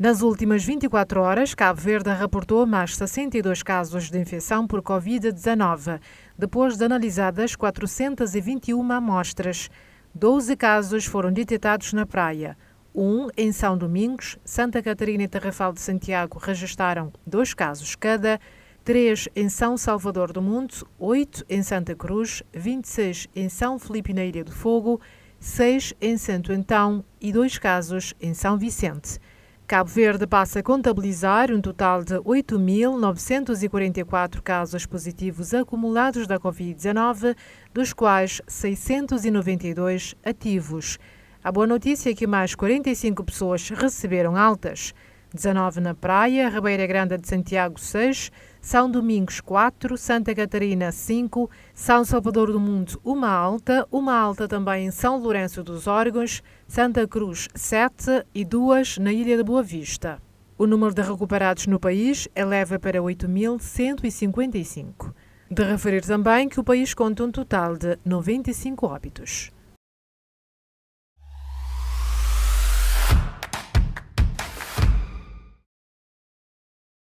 Nas últimas 24 horas, Cabo Verde reportou mais 62 casos de infecção por Covid-19, depois de analisadas 421 amostras. 12 casos foram detectados na praia. Um em São Domingos, Santa Catarina e Tarrafal de Santiago registaram dois casos cada, três em São Salvador do Mundo, oito em Santa Cruz, 26 em São Felipe na Ilha do Fogo, seis em Santo Antão e dois casos em São Vicente. Cabo Verde passa a contabilizar um total de 8.944 casos positivos acumulados da Covid-19, dos quais 692 ativos. A boa notícia é que mais 45 pessoas receberam altas. 19 na Praia, Ribeira Grande de Santiago 6, São Domingos 4, Santa Catarina 5, São Salvador do Mundo uma alta, uma alta também em São Lourenço dos Órgãos, Santa Cruz 7 e duas na Ilha da Boa Vista. O número de recuperados no país eleva para 8.155. De referir também que o país conta um total de 95 óbitos.